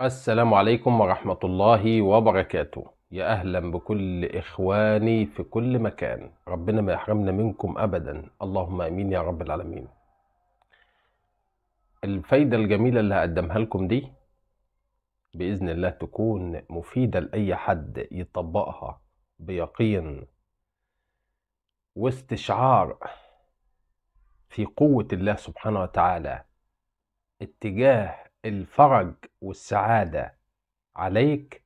السلام عليكم ورحمة الله وبركاته يا أهلا بكل إخواني في كل مكان ربنا ما يحرمنا منكم أبدا اللهم أمين يا رب العالمين الفايدة الجميلة اللي هقدمها لكم دي بإذن الله تكون مفيدة لأي حد يطبقها بيقين واستشعار في قوة الله سبحانه وتعالى اتجاه الفرج والسعادة عليك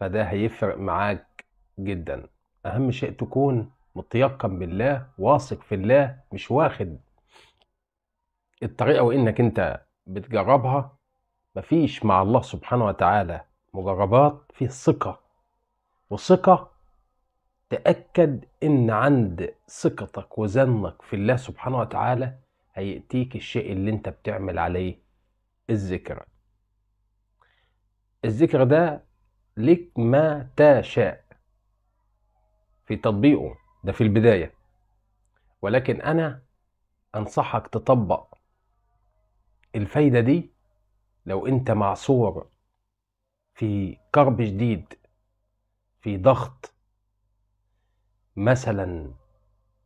فده هيفرق معاك جدا أهم شيء تكون متيقن بالله واثق في الله مش واخد الطريقة وإنك أنت بتجربها مفيش مع الله سبحانه وتعالى مجربات في ثقة وثقة تأكد إن عند ثقتك وزنك في الله سبحانه وتعالى هيأتيك الشيء اللي أنت بتعمل عليه الذكر الذكر ده لك ما تشاء في تطبيقه ده في البداية ولكن أنا أنصحك تطبق الفايدة دي لو أنت معصور في كرب شديد في ضغط مثلا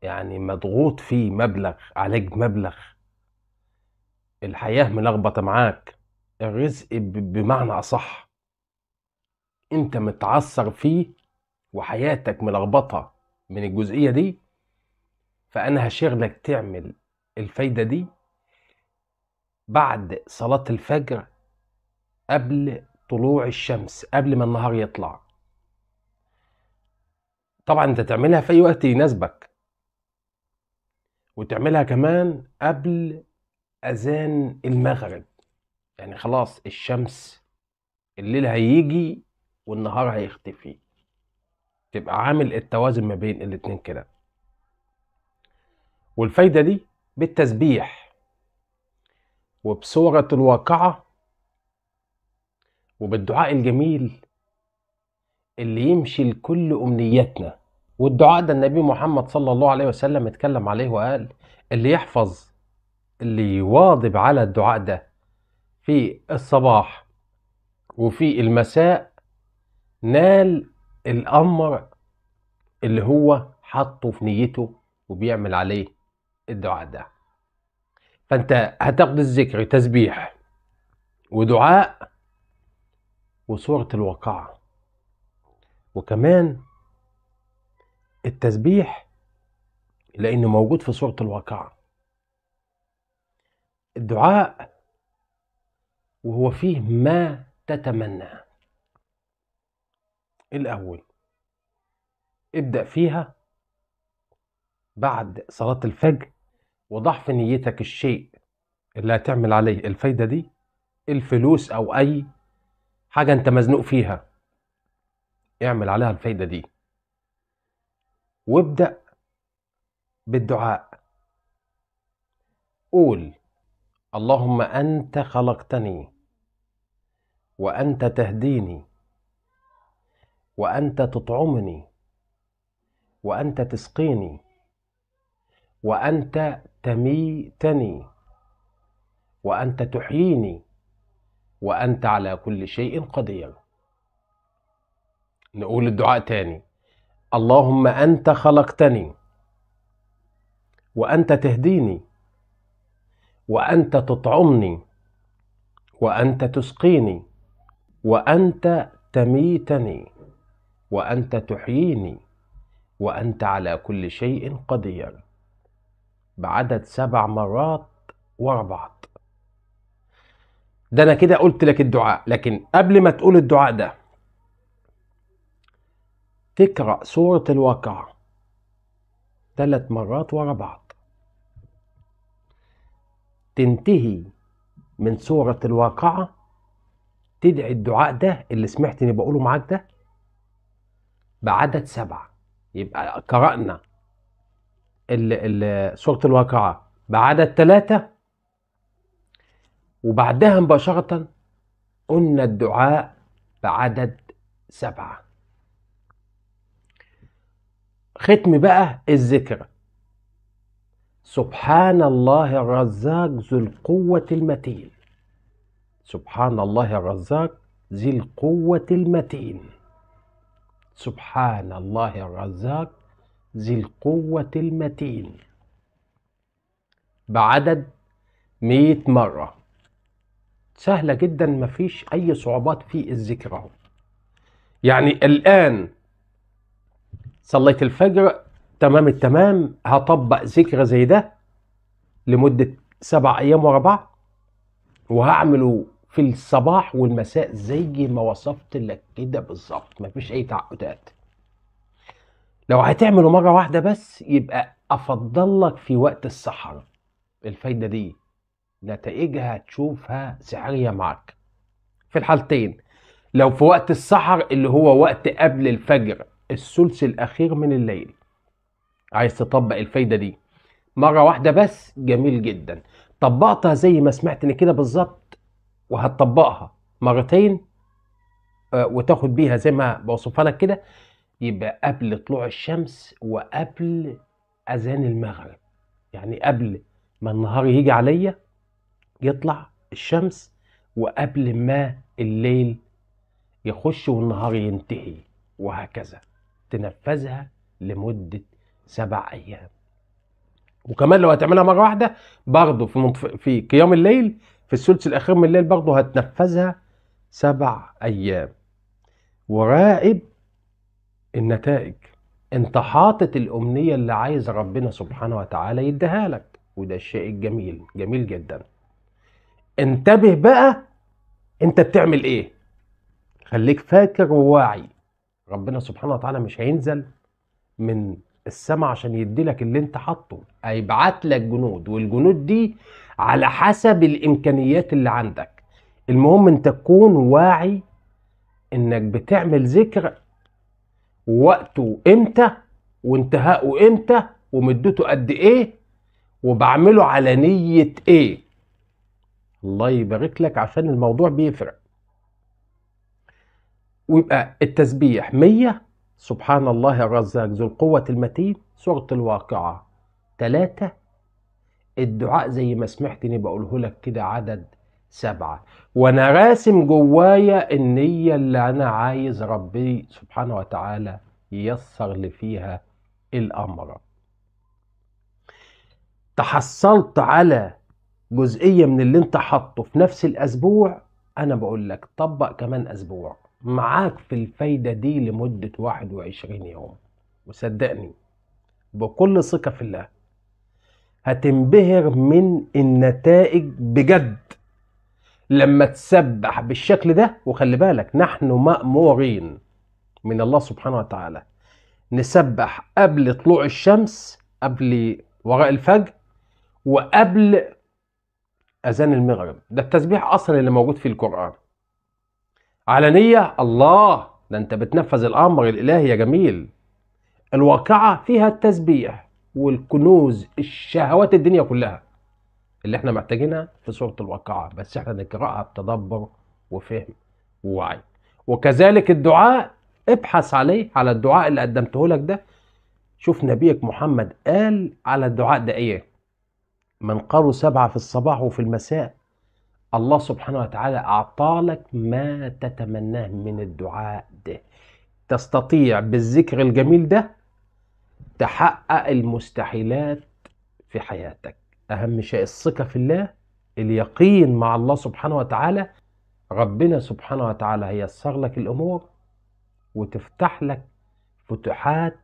يعني مضغوط في مبلغ عليك مبلغ الحياة ملخبطة معاك الرزق بمعنى أصح أنت متعثر فيه وحياتك ملخبطة من الجزئية دي فأنا هشغلك تعمل الفايدة دي بعد صلاة الفجر قبل طلوع الشمس قبل ما النهار يطلع طبعا انت تعملها في اي وقت يناسبك وتعملها كمان قبل اذان المغرب يعني خلاص الشمس الليل هيجي والنهار هيختفي تبقى عامل التوازن ما بين الاتنين كده والفايدة دي بالتسبيح وبصورة الواقعة وبالدعاء الجميل اللي يمشي لكل أمنياتنا والدعاء ده النبي محمد صلى الله عليه وسلم اتكلم عليه وقال اللي يحفظ اللي يواظب على الدعاء ده في الصباح وفي المساء نال الأمر اللي هو حاطه في نيته وبيعمل عليه الدعاء ده فأنت هتاخد الذكر تسبيح ودعاء وصورة الواقعة وكمان التسبيح لأنه موجود في صورة الواقعة الدعاء وهو فيه ما تتمنى الأول ابدأ فيها بعد صلاة الفجر وضع في نيتك الشيء اللي هتعمل عليه الفايدة دي الفلوس أو أي حاجة أنت مزنوق فيها اعمل عليها الفايدة دي وابدأ بالدعاء قول اللهم انت خلقتني وانت تهديني وانت تطعمني وانت تسقيني وانت تميتني وانت تحييني وانت على كل شيء قدير نقول الدعاء تاني اللهم انت خلقتني وانت تهديني وانت تطعمني وانت تسقيني وانت تميتني وانت تحييني وانت على كل شيء قدير بعدد سبع مرات ورا بعض ده انا كده قلت لك الدعاء لكن قبل ما تقول الدعاء ده تقرا سوره الواقعه ثلاث مرات ورا بعض تنتهي من سورة الواقعة تدعي الدعاء ده اللي سمعتني بقوله معاك ده بعدد سبعة يبقى قرأنا سورة الواقعة بعدد ثلاثة وبعدها مباشرة قلنا الدعاء بعدد سبعة ختم بقى الذكر سبحان الله الرزاق ذو القوة المتين سبحان الله الرزاق ذي القوة المتين سبحان الله الرزاق ذي القوة المتين بعدد مئة مرة سهلة جدا مفيش أي صعوبات في الذكر يعني الآن صليت الفجر تمام التمام هطبق ذكرى زي ده لمدة سبع أيام ورا بعض وهعمله في الصباح والمساء زي ما وصفت لك كده بالظبط مفيش أي تعقدات لو هتعمله مرة واحدة بس يبقى أفضل لك في وقت السحر الفايدة دي نتائجها تشوفها سحرية معاك في الحالتين لو في وقت السحر اللي هو وقت قبل الفجر الثلث الأخير من الليل عايز تطبق الفايده دي مره واحده بس جميل جدا طبقتها زي ما سمعتني كده بالظبط وهتطبقها مرتين آه، وتاخد بيها زي ما بوصفها لك كده يبقى قبل طلوع الشمس وقبل اذان المغرب يعني قبل ما النهار يجي عليا يطلع الشمس وقبل ما الليل يخش والنهار ينتهي وهكذا تنفذها لمده سبع ايام وكمان لو هتعملها مره واحده برضه في منطف... في قيام الليل في الثلث الاخير من الليل برضه هتنفذها سبع ايام وراقب النتائج انت حاطط الامنيه اللي عايز ربنا سبحانه وتعالى يديها لك وده الشيء الجميل جميل جدا انتبه بقى انت بتعمل ايه خليك فاكر وواعي ربنا سبحانه وتعالى مش هينزل من السماء عشان يدي لك اللي انت حاطه هيبعت لك جنود والجنود دي على حسب الامكانيات اللي عندك المهم انت تكون واعي انك بتعمل ذكر وقته امتى وانتهائه امتى ومدته قد ايه وبعمله على نية ايه الله يبارك لك عشان الموضوع بيفرق ويبقى التسبيح 100 سبحان الله الرزاق ذو القوة المتين سورة الواقعة ثلاثة الدعاء زي ما سمعتني بقوله لك كده عدد سبعة وانا راسم جوايا النية اللي انا عايز ربي سبحانه وتعالى ييسر لي فيها الامر تحصلت على جزئية من اللي انت حاطه في نفس الاسبوع انا بقول لك طبق كمان اسبوع معاك في الفايدة دي لمدة 21 يوم وصدقني بكل ثقة في الله هتنبهر من النتائج بجد لما تسبح بالشكل ده وخلي بالك نحن مأمورين من الله سبحانه وتعالى نسبح قبل طلوع الشمس قبل وراء الفجر وقبل أذان المغرب ده التسبيح أصلا اللي موجود في القرآن علنية الله ده انت بتنفذ الامر الالهي يا جميل الواقعة فيها التسبيح والكنوز الشهوات الدنيا كلها اللي احنا محتاجينها في سورة الواقعة بس احنا نقرأها بتدبر وفهم ووعي وكذلك الدعاء ابحث عليه على الدعاء اللي قدمته لك ده شوف نبيك محمد قال على الدعاء ده ايه من قالوا سبعة في الصباح وفي المساء الله سبحانه وتعالى أعطالك ما تتمناه من الدعاء ده تستطيع بالذكر الجميل ده تحقق المستحيلات في حياتك أهم شيء الثقة في الله اليقين مع الله سبحانه وتعالى ربنا سبحانه وتعالى هيسر لك الأمور وتفتح لك فتحات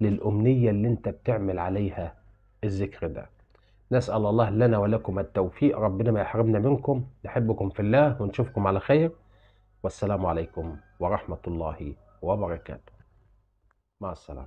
للأمنية اللي انت بتعمل عليها الذكر ده نسأل الله لنا ولكم التوفيق ربنا ما يحرمنا منكم نحبكم في الله ونشوفكم على خير والسلام عليكم ورحمة الله وبركاته مع السلامة